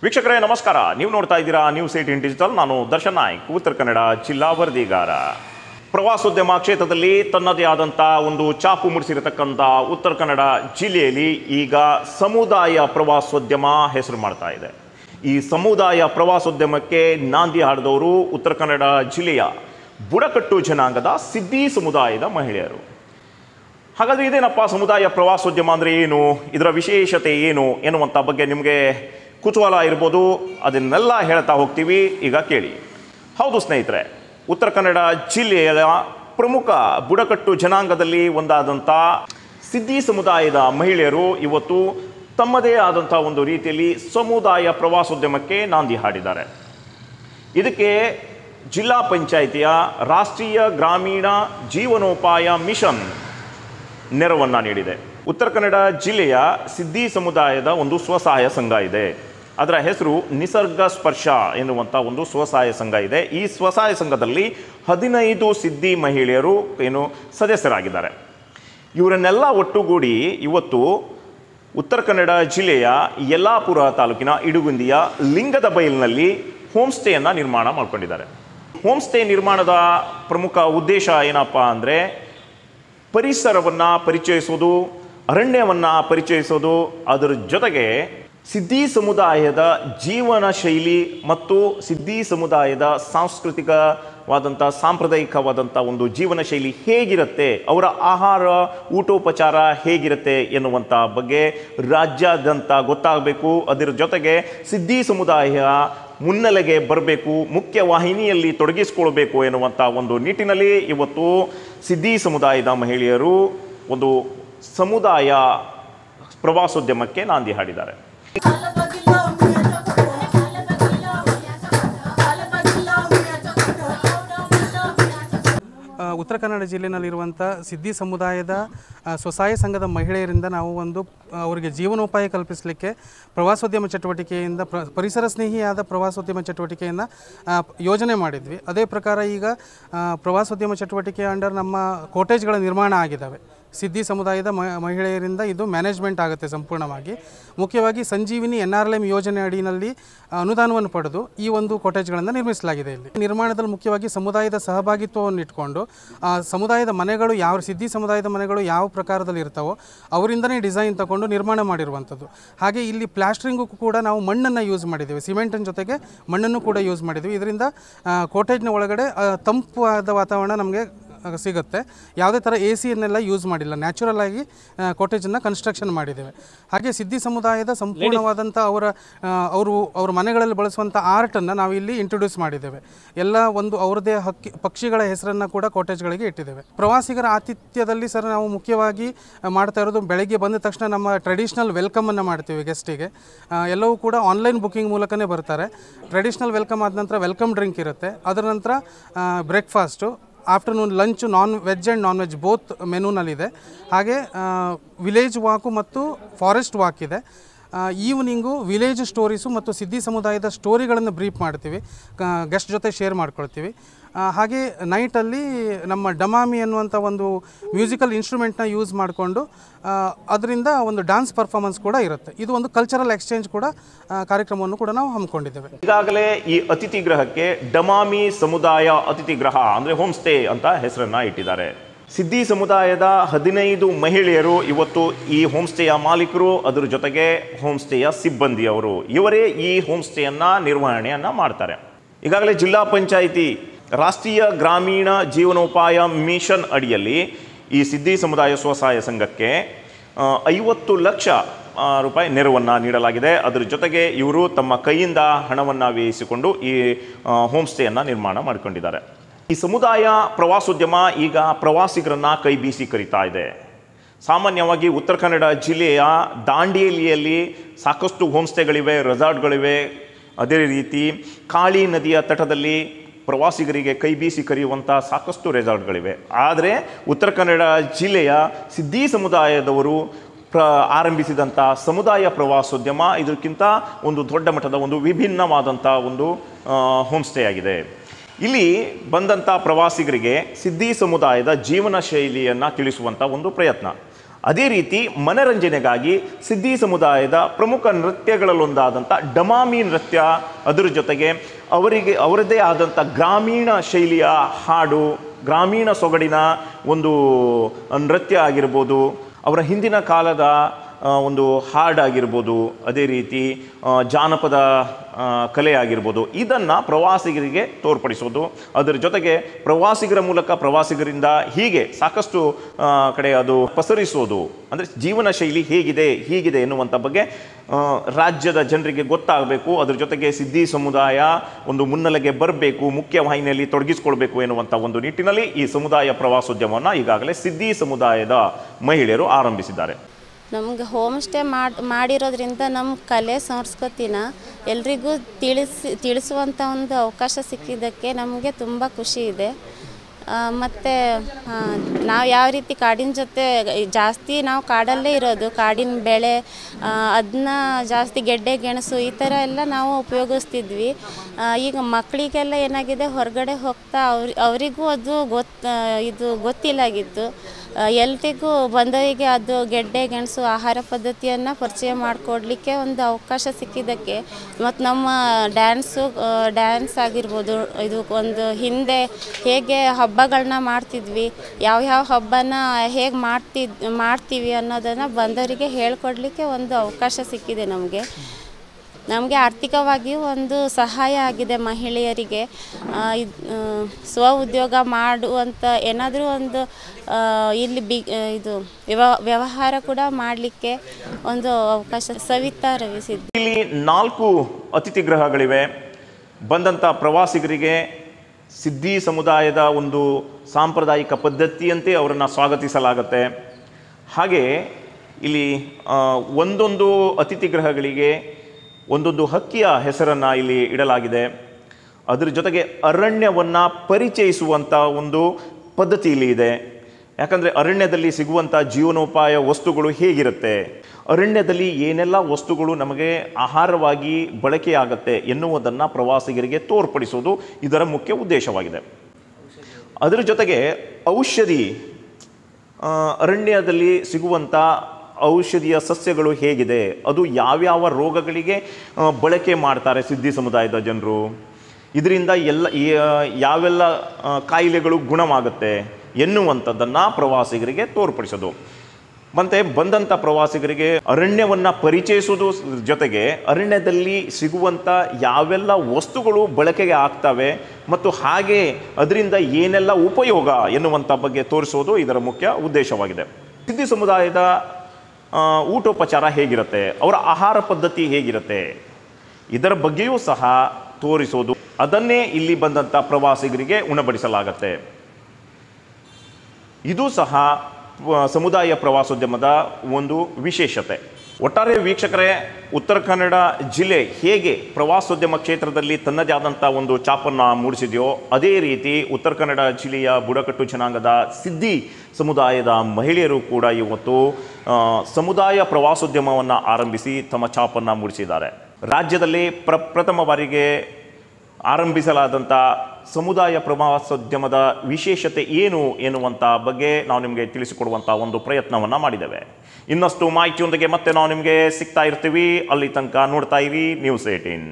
ವೀಕ್ಷಕರೇ ನಮಸ್ಕಾರ ನೀವು ನೋಡ್ತಾ ಇದ್ದೀರಾ ನ್ಯೂಸ್ ಏಟಿನ್ ಡಿಜಿಟಲ್ ನಾನು ದರ್ಶನ್ ನಾಯ್ಕ್ ಉತ್ತರ ಕನ್ನಡ ಜಿಲ್ಲಾ ವರದಿಗಾರ ಪ್ರವಾಸೋದ್ಯಮ ಕ್ಷೇತ್ರದಲ್ಲಿ ತನ್ನದೇ ಆದಂಥ ಒಂದು ಚಾಪು ಮೂಡಿಸಿರತಕ್ಕಂಥ ಉತ್ತರ ಕನ್ನಡ ಜಿಲ್ಲೆಯಲ್ಲಿ ಈಗ ಸಮುದಾಯ ಪ್ರವಾಸೋದ್ಯಮ ಹೆಸರು ಮಾಡ್ತಾ ಇದೆ ಈ ಸಮುದಾಯ ಪ್ರವಾಸೋದ್ಯಮಕ್ಕೆ ನಾಂದಿ ಹಾಡಿದವರು ಉತ್ತರ ಕನ್ನಡ ಜಿಲ್ಲೆಯ ಬುಡಕಟ್ಟು ಜನಾಂಗದ ಸಿದ್ದಿ ಸಮುದಾಯದ ಮಹಿಳೆಯರು ಹಾಗಾದರೆ ಇದೇನಪ್ಪ ಸಮುದಾಯ ಪ್ರವಾಸೋದ್ಯಮ ಅಂದರೆ ಏನು ಇದರ ವಿಶೇಷತೆ ಏನು ಎನ್ನುವಂಥ ಬಗ್ಗೆ ನಿಮಗೆ ಕುತೂಹಲ ಇರ್ಬೋದು ಅದನ್ನೆಲ್ಲ ಹೇಳ್ತಾ ಹೋಗ್ತೀವಿ ಈಗ ಕೇಳಿ ಹೌದು ಸ್ನೇಹಿತರೆ ಉತ್ತರ ಕನ್ನಡ ಜಿಲ್ಲೆಯ ಪ್ರಮುಖ ಬುಡಕಟ್ಟು ಜನಾಂಗದಲ್ಲಿ ಒಂದಾದಂಥ ಸಿದ್ದಿ ಸಮುದಾಯದ ಮಹಿಳೆಯರು ಇವತ್ತು ತಮ್ಮದೇ ಆದಂಥ ಒಂದು ರೀತಿಯಲ್ಲಿ ಸಮುದಾಯ ಪ್ರವಾಸೋದ್ಯಮಕ್ಕೆ ನಾಂದಿ ಹಾಡಿದ್ದಾರೆ ಇದಕ್ಕೆ ಜಿಲ್ಲಾ ಪಂಚಾಯಿತಿಯ ರಾಷ್ಟ್ರೀಯ ಗ್ರಾಮೀಣ ಜೀವನೋಪಾಯ ಮಿಷನ್ ನೆರವನ್ನು ನೀಡಿದೆ ಉತ್ತರ ಕನ್ನಡ ಜಿಲ್ಲೆಯ ಸಿದ್ದಿ ಸಮುದಾಯದ ಒಂದು ಸ್ವಸಹಾಯ ಸಂಘ ಇದೆ ಅದರ ಹೆಸರು ನಿಸರ್ಗ ಸ್ಪರ್ಶ ಎನ್ನುವಂಥ ಒಂದು ಸ್ವಸಹಾಯ ಸಂಘ ಇದೆ ಈ ಸ್ವಸಹಾಯ ಸಂಘದಲ್ಲಿ ಹದಿನೈದು ಸಿದ್ಧಿ ಮಹಿಳೆಯರು ಏನು ಸದಸ್ಯರಾಗಿದ್ದಾರೆ ಇವರನ್ನೆಲ್ಲ ಒಟ್ಟುಗೂಡಿ ಇವತ್ತು ಉತ್ತರ ಕನ್ನಡ ಜಿಲ್ಲೆಯ ಯಲ್ಲಾಪುರ ತಾಲೂಕಿನ ಇಡುಗುಂದಿಯ ಲಿಂಗದ ಬೈಲಿನಲ್ಲಿ ಹೋಮ್ ನಿರ್ಮಾಣ ಮಾಡಿಕೊಂಡಿದ್ದಾರೆ ಹೋಮ್ ನಿರ್ಮಾಣದ ಪ್ರಮುಖ ಉದ್ದೇಶ ಏನಪ್ಪ ಅಂದರೆ ಪರಿಸರವನ್ನು ಪರಿಚಯಿಸೋದು ಅರಣ್ಯವನ್ನು ಪರಿಚಯಿಸೋದು ಅದರ ಜೊತೆಗೆ ಸಿದ್ಧಿ ಸಮುದಾಯದ ಜೀವನ ಶೈಲಿ ಮತ್ತು ಸಿದ್ಧಿ ಸಮುದಾಯದ ಸಾಂಸ್ಕೃತಿಕವಾದಂಥ ಸಾಂಪ್ರದಾಯಿಕವಾದಂಥ ಒಂದು ಜೀವನ ಶೈಲಿ ಹೇಗಿರುತ್ತೆ ಅವರ ಆಹಾರ ಊಟೋಪಚಾರ ಹೇಗಿರುತ್ತೆ ಎನ್ನುವಂಥ ಬಗ್ಗೆ ರಾಜ್ಯಾದ್ಯಂತ ಗೊತ್ತಾಗಬೇಕು ಅದರ ಜೊತೆಗೆ ಸಿದ್ಧಿ ಸಮುದಾಯ ಮುನ್ನೆಲೆಗೆ ಬರಬೇಕು ಮುಖ್ಯ ವಾಹಿನಿಯಲ್ಲಿ ತೊಡಗಿಸಿಕೊಳ್ಬೇಕು ಎನ್ನುವಂಥ ಒಂದು ನಿಟ್ಟಿನಲ್ಲಿ ಇವತ್ತು ಸಿದ್ಧಿ ಸಮುದಾಯದ ಮಹಿಳೆಯರು ಒಂದು ಸಮುದಾಯ ಪ್ರವಾಸೋದ್ಯಮಕ್ಕೆ ನಾಂದಿ ಹಾಡಿದ್ದಾರೆ ಉತ್ತರ ಕನ್ನಡ ಜಿಲ್ಲೆಯಲ್ಲಿರುವಂಥ ಸಿದ್ಧಿ ಸಮುದಾಯದ ಸ್ವಸಹಾಯ ಸಂಘದ ಮಹಿಳೆಯರಿಂದ ನಾವು ಒಂದು ಅವರಿಗೆ ಜೀವನೋಪಾಯ ಕಲ್ಪಿಸಲಿಕ್ಕೆ ಪ್ರವಾಸೋದ್ಯಮ ಚಟುವಟಿಕೆಯಿಂದ ಪ್ರ ಪರಿಸರ ಸ್ನೇಹಿಯಾದ ಪ್ರವಾಸೋದ್ಯಮ ಚಟುವಟಿಕೆಯನ್ನು ಯೋಜನೆ ಮಾಡಿದ್ವಿ ಅದೇ ಪ್ರಕಾರ ಈಗ ಪ್ರವಾಸೋದ್ಯಮ ಚಟುವಟಿಕೆ ಅಂಡರ್ ನಮ್ಮ ಕೋಟೇಜ್ಗಳ ನಿರ್ಮಾಣ ಆಗಿದ್ದಾವೆ ಸಿದ್ಧಿ ಸಮುದಾಯದ ಮಹಿಳೆಯರಿಂದ ಇದು ಮ್ಯಾನೇಜ್ಮೆಂಟ್ ಆಗುತ್ತೆ ಸಂಪೂರ್ಣವಾಗಿ ಮುಖ್ಯವಾಗಿ Sanjeevini N R L M ಯೋಜನೆ ಅಡಿಯಲ್ಲಿ ಅನುದಾನವನ್ನು ಪಡೆದು ಈ ಒಂದು ಕಾಟೇಜ್ಗಳನ್ನು ನಿರ್ಮಿಸಲಾಗಿದೆ ಇಲ್ಲಿ ನಿರ್ಮಾಣದಲ್ಲಿ ಮುಖ್ಯವಾಗಿ ಸಮುದಾಯದ ಸಹಭಾಗಿತ್ವವನ್ನು ಇಟ್ಕೊಂಡು ಸಮುದಾಯದ ಮನೆಗಳು ಯಾವ ಸಿದ್ಧಿ ಸಮುದಾಯದ ಮನೆಗಳು ಯಾವ ಪ್ರಕಾರದಲ್ಲಿ ಇರ್ತಾವೋ ಅವರಿಂದನೇ ಡಿಸೈನ್ ತಗೊಂಡು ನಿರ್ಮಾಣ ಮಾಡಿರುವಂಥದ್ದು ಹಾಗೆ ಇಲ್ಲಿ ಪ್ಲಾಸ್ಟ್ರಿಂಗು ಕೂಡ ನಾವು ಮಣ್ಣನ್ನು ಯೂಸ್ ಮಾಡಿದ್ದೀವಿ ಸಿಮೆಂಟಿನ ಜೊತೆಗೆ ಮಣ್ಣನ್ನು ಕೂಡ ಯೂಸ್ ಮಾಡಿದ್ದೀವಿ ಇದರಿಂದ ಕೋಟೇಜ್ನ ಒಳಗಡೆ ತಂಪಾದ ವಾತಾವರಣ ನಮಗೆ ಸಿಗುತ್ತೆ ಯಾವುದೇ ಥರ ಎ ಸಿಯನ್ನೆಲ್ಲ ಯೂಸ್ ಮಾಡಿಲ್ಲ ನ್ಯಾಚುರಲ್ ಆಗಿ ಕಾಟೇಜನ್ನು ಕನ್ಸ್ಟ್ರಕ್ಷನ್ ಮಾಡಿದ್ದೇವೆ ಹಾಗೆ ಸಿದ್ಧಿ ಸಮುದಾಯದ ಸಂಪೂರ್ಣವಾದಂಥ ಅವರ ಅವರು ಅವ್ರ ಮನೆಗಳಲ್ಲಿ ಬಳಸುವಂಥ ಆರ್ಟನ್ನು ನಾವು ಇಲ್ಲಿ ಇಂಟ್ರೊಡ್ಯೂಸ್ ಮಾಡಿದ್ದೇವೆ ಎಲ್ಲ ಒಂದು ಅವರದೇ ಹಕ್ಕಿ ಪಕ್ಷಿಗಳ ಹೆಸರನ್ನು ಕೂಡ ಕಾಟೇಜ್ಗಳಿಗೆ ಇಟ್ಟಿದ್ದೇವೆ ಪ್ರವಾಸಿಗರ ಆತಿಥ್ಯದಲ್ಲಿ ಸರ್ ನಾವು ಮುಖ್ಯವಾಗಿ ಮಾಡ್ತಾ ಇರೋದು ಬೆಳಗ್ಗೆ ಬಂದ ತಕ್ಷಣ ನಮ್ಮ ಟ್ರೆಡಿಷ್ನಲ್ ವೆಲ್ಕಮನ್ನು ಮಾಡ್ತೀವಿ ಗೆಸ್ಟಿಗೆ ಎಲ್ಲವೂ ಕೂಡ ಆನ್ಲೈನ್ ಬುಕ್ಕಿಂಗ್ ಮೂಲಕನೇ ಬರ್ತಾರೆ ಟ್ರೆಡಿಷ್ನಲ್ ವೆಲ್ಕಮ್ ಆದ ನಂತರ ವೆಲ್ಕಮ್ ಡ್ರಿಂಕ್ ಇರುತ್ತೆ ಅದರ ನಂತರ breakfast afternoon lunch non veg and non veg both ಮೆನೂನಲ್ಲಿದೆ ಹಾಗೆ ವಿಲೇಜ್ ವಾಕು ಮತ್ತು ಫಾರೆಸ್ಟ್ ವಾಕ್ ಇದೆ ಈವ್ನಿಂಗು ವಿಲೇಜ್ ಸ್ಟೋರೀಸು ಮತ್ತು ಸಿದ್ಧಿ ಸಮುದಾಯದ ಸ್ಟೋರಿಗಳನ್ನು ಬ್ರೀಫ್ ಮಾಡ್ತೀವಿ ಗೆಸ್ಟ್ ಜೊತೆ ಶೇರ್ ಮಾಡ್ಕೊಳ್ತೀವಿ ಹಾಗೆ ನೈಟಲ್ಲಿ ನಮ್ಮ ಡಮಾಮಿ ಅನ್ನುವಂಥ ಒಂದು ಮ್ಯೂಸಿಕಲ್ ಇನ್ಸ್ಟ್ರೂಮೆಂಟ್ನ ಯೂಸ್ ಮಾಡಿಕೊಂಡು ಅದರಿಂದ ಒಂದು ಡ್ಯಾನ್ಸ್ ಪರ್ಫಾರ್ಮೆನ್ಸ್ ಕೂಡ ಇರುತ್ತೆ ಇದು ಒಂದು ಕಲ್ಚರಲ್ ಎಕ್ಸ್ಚೇಂಜ್ ಕೂಡ ಕಾರ್ಯಕ್ರಮವನ್ನು ಕೂಡ ನಾವು ಹಮ್ಮಿಕೊಂಡಿದ್ದೇವೆ ಈಗಾಗಲೇ ಈ ಅತಿಥಿ ಗೃಹಕ್ಕೆ ಡಮಾಮಿ ಸಮುದಾಯ ಅತಿಥಿ ಗ್ರಹ ಅಂದರೆ ಹೋಮ್ ಸ್ಟೇ ಅಂತ ಹೆಸರನ್ನು ಇಟ್ಟಿದ್ದಾರೆ ಸಿದ್ದಿ ಸಮುದಾಯದ ಹದಿನೈದು ಮಹಿಳೆಯರು ಇವತ್ತು ಈ ಹೋಮ್ ಸ್ಟೇಯ ಮಾಲೀಕರು ಅದರ ಜೊತೆಗೆ ಹೋಮ್ ಸ್ಟೇಯ ಸಿಬ್ಬಂದಿಯವರು ಇವರೇ ಈ ಹೋಮ್ ಸ್ಟೇಯನ್ನು ನಿರ್ವಹಣೆಯನ್ನು ಮಾಡ್ತಾರೆ ಈಗಾಗಲೇ ಜಿಲ್ಲಾ ಪಂಚಾಯಿತಿ ರಾಷ್ಟ್ರೀಯ ಗ್ರಾಮೀಣ ಜೀವನೋಪಾಯ ಮಿಷನ್ ಅಡಿಯಲ್ಲಿ ಈ ಸಿದ್ದಿ ಸಮುದಾಯ ಸ್ವಸಹಾಯ ಸಂಘಕ್ಕೆ ಐವತ್ತು ಲಕ್ಷ ರೂಪಾಯಿ ನೆರವನ್ನು ನೀಡಲಾಗಿದೆ ಅದರ ಜೊತೆಗೆ ಇವರು ತಮ್ಮ ಕೈಯಿಂದ ಹಣವನ್ನು ವ್ಯಯಿಸಿಕೊಂಡು ಈ ಹೋಮ್ ಸ್ಟೇಯನ್ನು ನಿರ್ಮಾಣ ಮಾಡಿಕೊಂಡಿದ್ದಾರೆ ಈ ಸಮುದಾಯ ಪ್ರವಾಸೋದ್ಯಮ ಈಗ ಪ್ರವಾಸಿಗರನ್ನು ಕೈ ಬೀಸಿ ಕರಿತಾ ಇದೆ ಸಾಮಾನ್ಯವಾಗಿ ಉತ್ತರ ಕನ್ನಡ ಜಿಲ್ಲೆಯ ದಾಂಡೇಲಿಯಲ್ಲಿ ಸಾಕಷ್ಟು ಹೋಮ್ ರೆಸಾರ್ಟ್ಗಳಿವೆ ಅದೇ ರೀತಿ ಕಾಳಿ ನದಿಯ ತಟದಲ್ಲಿ ಪ್ರವಾಸಿಗರಿಗೆ ಕೈ ಬೀಸಿ ಕರೆಯುವಂಥ ಸಾಕಷ್ಟು ರೆಸಾರ್ಟ್ಗಳಿವೆ ಆದರೆ ಉತ್ತರ ಕನ್ನಡ ಜಿಲ್ಲೆಯ ಸಿದ್ಧಿ ಸಮುದಾಯದವರು ಪ್ರ ಆರಂಭಿಸಿದಂಥ ಸಮುದಾಯ ಪ್ರವಾಸೋದ್ಯಮ ಇದಕ್ಕಿಂತ ಒಂದು ದೊಡ್ಡ ಮಟ್ಟದ ಒಂದು ವಿಭಿನ್ನವಾದಂಥ ಒಂದು ಹೋಮ್ ಆಗಿದೆ ಇಲ್ಲಿ ಬಂದಂಥ ಪ್ರವಾಸಿಗರಿಗೆ ಸಿದ್ಧಿ ಸಮುದಾಯದ ಜೀವನ ಶೈಲಿಯನ್ನು ತಿಳಿಸುವಂಥ ಒಂದು ಪ್ರಯತ್ನ ಅದೇ ರೀತಿ ಮನರಂಜನೆಗಾಗಿ ಸಿದ್ಧಿ ಸಮುದಾಯದ ಪ್ರಮುಖ ನೃತ್ಯಗಳಲ್ಲೊಂದಾದಂಥ ಡಮಾಮಿ ನೃತ್ಯ ಅದರ ಜೊತೆಗೆ ಅವರಿಗೆ ಅವರದೇ ಆದಂಥ ಗ್ರಾಮೀಣ ಶೈಲಿಯ ಹಾಡು ಗ್ರಾಮೀಣ ಸೊಗಡಿನ ಒಂದು ನೃತ್ಯ ಆಗಿರ್ಬೋದು ಅವರ ಹಿಂದಿನ ಕಾಲದ ಒಂದು ಹಾಡ್ ಆಗಿರ್ಬೋದು ಅದೇ ರೀತಿ ಜಾನಪದ ಕಲೆ ಆಗಿರ್ಬೋದು ಇದನ್ನು ಪ್ರವಾಸಿಗರಿಗೆ ತೋರ್ಪಡಿಸೋದು ಅದರ ಜೊತೆಗೆ ಪ್ರವಾಸಿಗರ ಮೂಲಕ ಪ್ರವಾಸಿಗರಿಂದ ಹೀಗೆ ಸಾಕಷ್ಟು ಕಡೆ ಅದು ಪಸರಿಸೋದು ಅಂದರೆ ಜೀವನ ಶೈಲಿ ಹೇಗಿದೆ ಹೀಗಿದೆ ಎನ್ನುವಂಥ ಬಗ್ಗೆ ರಾಜ್ಯದ ಜನರಿಗೆ ಗೊತ್ತಾಗಬೇಕು ಅದರ ಜೊತೆಗೆ ಸಿದ್ಧಿ ಸಮುದಾಯ ಒಂದು ಮುನ್ನೆಲೆಗೆ ಬರಬೇಕು ಮುಖ್ಯವಾಹಿನಿಯಲ್ಲಿ ತೊಡಗಿಸ್ಕೊಳ್ಬೇಕು ಎನ್ನುವಂಥ ಒಂದು ನಿಟ್ಟಿನಲ್ಲಿ ಈ ಸಮುದಾಯ ಪ್ರವಾಸೋದ್ಯಮವನ್ನು ಈಗಾಗಲೇ ಸಿದ್ಧಿ ಸಮುದಾಯದ ಮಹಿಳೆಯರು ಆರಂಭಿಸಿದ್ದಾರೆ ನಮ್ಗೆ ಹೋಮ್ ಸ್ಟೇ ಮಾಡಿ ಮಾಡಿರೋದ್ರಿಂದ ನಮ್ಮ ಕಲೆ ಸಂಸ್ಕೃತಿನ ಎಲ್ರಿಗೂ ತಿಳಿಸಿ ತಿಳಿಸುವಂಥ ಒಂದು ಅವಕಾಶ ಸಿಕ್ಕಿದ್ದಕ್ಕೆ ನಮಗೆ ತುಂಬ ಖುಷಿ ಇದೆ ಮತ್ತು ನಾವು ಯಾವ ರೀತಿ ಕಾಡಿನ ಜೊತೆ ಜಾಸ್ತಿ ನಾವು ಕಾಡಲ್ಲೇ ಇರೋದು ಕಾಡಿನ ಬೆಳೆ ಅದನ್ನ ಜಾಸ್ತಿ ಗೆಡ್ಡೆ ಗೆಣಸು ಈ ಥರ ಎಲ್ಲ ನಾವು ಉಪಯೋಗಿಸ್ತಿದ್ವಿ ಈಗ ಮಕ್ಕಳಿಗೆಲ್ಲ ಏನಾಗಿದೆ ಹೊರಗಡೆ ಹೋಗ್ತಾ ಅವ್ರ ಅವರಿಗೂ ಅದು ಗೊತ್ತು ಇದು ಗೊತ್ತಿಲ್ಲಾಗಿತ್ತು ಎಲ್ರಿಗೂ ಬಂದವರಿಗೆ ಅದು ಗೆಡ್ಡೆ ಗೆಣಸು ಆಹಾರ ಪದ್ಧತಿಯನ್ನು ಪರಿಚಯ ಮಾಡಿಕೊಡ್ಲಿಕ್ಕೆ ಒಂದು ಅವಕಾಶ ಸಿಕ್ಕಿದ್ದಕ್ಕೆ ಮತ್ತು ನಮ್ಮ ಡ್ಯಾನ್ಸು ಡ್ಯಾನ್ಸ್ ಆಗಿರ್ಬೋದು ಇದು ಒಂದು ಹಿಂದೆ ಹೇಗೆ ಹಬ್ಬಗಳನ್ನ ಮಾಡ್ತಿದ್ವಿ ಯಾವ ಯಾವ ಹಬ್ಬನ ಹೇಗೆ ಮಾಡ್ತಿದ್ ಮಾಡ್ತೀವಿ ಅನ್ನೋದನ್ನು ಬಂದವರಿಗೆ ಹೇಳ್ಕೊಡ್ಲಿಕ್ಕೆ ಒಂದು ಅವಕಾಶ ಸಿಕ್ಕಿದೆ ನಮಗೆ ನಮಗೆ ಆರ್ಥಿಕವಾಗಿಯೂ ಒಂದು ಸಹಾಯ ಆಗಿದೆ ಮಹಿಳೆಯರಿಗೆ ಸ್ವ ಉದ್ಯೋಗ ಮಾಡುವಂಥ ಏನಾದರೂ ಒಂದು ಇಲ್ಲಿ ಬಿ ಇದು ವ್ಯವಹಾರ ಕೂಡ ಮಾಡಲಿಕ್ಕೆ ಒಂದು ಅವಕಾಶ ಸವಿತಾ ರವಿಸಿದ್ದು ಇಲ್ಲಿ ನಾಲ್ಕು ಅತಿಥಿ ಗೃಹಗಳಿವೆ ಬಂದಂಥ ಪ್ರವಾಸಿಗರಿಗೆ ಸಿದ್ಧಿ ಸಮುದಾಯದ ಒಂದು ಸಾಂಪ್ರದಾಯಿಕ ಪದ್ಧತಿಯಂತೆ ಅವರನ್ನು ಸ್ವಾಗತಿಸಲಾಗುತ್ತೆ ಹಾಗೆ ಇಲ್ಲಿ ಒಂದೊಂದು ಅತಿಥಿ ಗೃಹಗಳಿಗೆ ಒಂದೊಂದು ಹಕ್ಕಿಯ ಹೆಸರನ್ನು ಇಲ್ಲಿ ಇಡಲಾಗಿದೆ ಅದರ ಜೊತೆಗೆ ಅರಣ್ಯವನ್ನು ಪರಿಚಯಿಸುವಂಥ ಒಂದು ಪದ್ಧತಿ ಇಲ್ಲಿ ಇದೆ ಯಾಕಂದರೆ ಅರಣ್ಯದಲ್ಲಿ ಸಿಗುವಂಥ ಜೀವನೋಪಾಯ ವಸ್ತುಗಳು ಹೇಗಿರುತ್ತೆ ಅರಣ್ಯದಲ್ಲಿ ಏನೆಲ್ಲ ವಸ್ತುಗಳು ನಮಗೆ ಆಹಾರವಾಗಿ ಬಳಕೆಯಾಗತ್ತೆ ಎನ್ನುವುದನ್ನು ಪ್ರವಾಸಿಗರಿಗೆ ತೋರ್ಪಡಿಸುವುದು ಇದರ ಮುಖ್ಯ ಉದ್ದೇಶವಾಗಿದೆ ಅದರ ಜೊತೆಗೆ ಔಷಧಿ ಅರಣ್ಯದಲ್ಲಿ ಸಿಗುವಂಥ ಔಷಧಿಯ ಸಸ್ಯಗಳು ಹೇಗಿದೆ ಅದು ಯಾವ್ಯಾವ ರೋಗಗಳಿಗೆ ಬಳಕೆ ಮಾಡ್ತಾರೆ ಸಿದ್ಧಿ ಸಮುದಾಯದ ಜನರು ಇದರಿಂದ ಎಲ್ಲ ಯಾವೆಲ್ಲ ಕಾಯಿಲೆಗಳು ಗುಣವಾಗುತ್ತೆ ಎನ್ನುವಂಥದ್ದನ್ನು ಪ್ರವಾಸಿಗರಿಗೆ ತೋರ್ಪಡಿಸೋದು ಮತ್ತು ಬಂದಂಥ ಪ್ರವಾಸಿಗರಿಗೆ ಅರಣ್ಯವನ್ನು ಪರಿಚಯಿಸೋದು ಜೊತೆಗೆ ಅರಣ್ಯದಲ್ಲಿ ಸಿಗುವಂಥ ಯಾವೆಲ್ಲ ವಸ್ತುಗಳು ಬಳಕೆಗೆ ಆಗ್ತವೆ ಮತ್ತು ಹಾಗೆ ಅದರಿಂದ ಏನೆಲ್ಲ ಉಪಯೋಗ ಎನ್ನುವಂಥ ಬಗ್ಗೆ ತೋರಿಸೋದು ಇದರ ಮುಖ್ಯ ಉದ್ದೇಶವಾಗಿದೆ ಸಿದ್ಧಿ ಸಮುದಾಯದ ಊಟೋಪಚಾರ ಹೇಗಿರುತ್ತೆ ಅವರ ಆಹಾರ ಪದ್ಧತಿ ಹೇಗಿರುತ್ತೆ ಇದರ ಬಗ್ಗೆಯೂ ಸಹ ತೋರಿಸೋದು ಅದನ್ನೇ ಇಲ್ಲಿ ಬಂದಂಥ ಪ್ರವಾಸಿಗರಿಗೆ ಉಣಬಡಿಸಲಾಗತ್ತೆ ಇದು ಸಹ ಸಮುದಾಯ ಪ್ರವಾಸೋದ್ಯಮದ ಒಂದು ವಿಶೇಷತೆ ಒಟ್ಟಾರೆ ವೀಕ್ಷಕರೇ ಉತ್ತರ ಕನ್ನಡ ಜಿಲ್ಲೆ ಹೇಗೆ ಪ್ರವಾಸೋದ್ಯಮ ಕ್ಷೇತ್ರದಲ್ಲಿ ತನ್ನದೇ ಆದಂಥ ಒಂದು ಚಾಪನ್ನು ಮೂಡಿಸಿದೆಯೋ ಅದೇ ರೀತಿ ಉತ್ತರ ಕನ್ನಡ ಜಿಲ್ಲೆಯ ಬುಡಕಟ್ಟು ಜನಾಂಗದ ಸಿದ್ಧಿ ಸಮುದಾಯದ ಮಹಿಳೆಯರು ಕೂಡ ಇವತ್ತು ಸಮುದಾಯ ಪ್ರವಾಸೋದ್ಯಮವನ್ನು ಆರಂಭಿಸಿ ತಮ್ಮ ಚಾಪನ್ನು ಮೂಡಿಸಿದ್ದಾರೆ ರಾಜ್ಯದಲ್ಲಿ ಪ್ರಪ್ರಥಮ ಬಾರಿಗೆ ಆರಂಭಿಸಲಾದಂಥ ಸಮುದಾಯ ಪ್ರವಾಸೋದ್ಯಮದ ವಿಶೇಷತೆ ಏನು ಎನ್ನುವಂಥ ಬಗ್ಗೆ ನಾವು ನಿಮಗೆ ತಿಳಿಸಿಕೊಡುವಂಥ ಒಂದು ಪ್ರಯತ್ನವನ್ನು ಮಾಡಿದ್ದೇವೆ ಇನ್ನಷ್ಟು ಮಾಹಿತಿಯೊಂದಿಗೆ ಮತ್ತೆ ನಾವು ನಿಮಗೆ ಸಿಗ್ತಾ ಇರ್ತೀವಿ ಅಲ್ಲಿ ತನಕ ನೋಡ್ತಾ ಇರಿ ನ್ಯೂಸ್ ಏಟೀನ್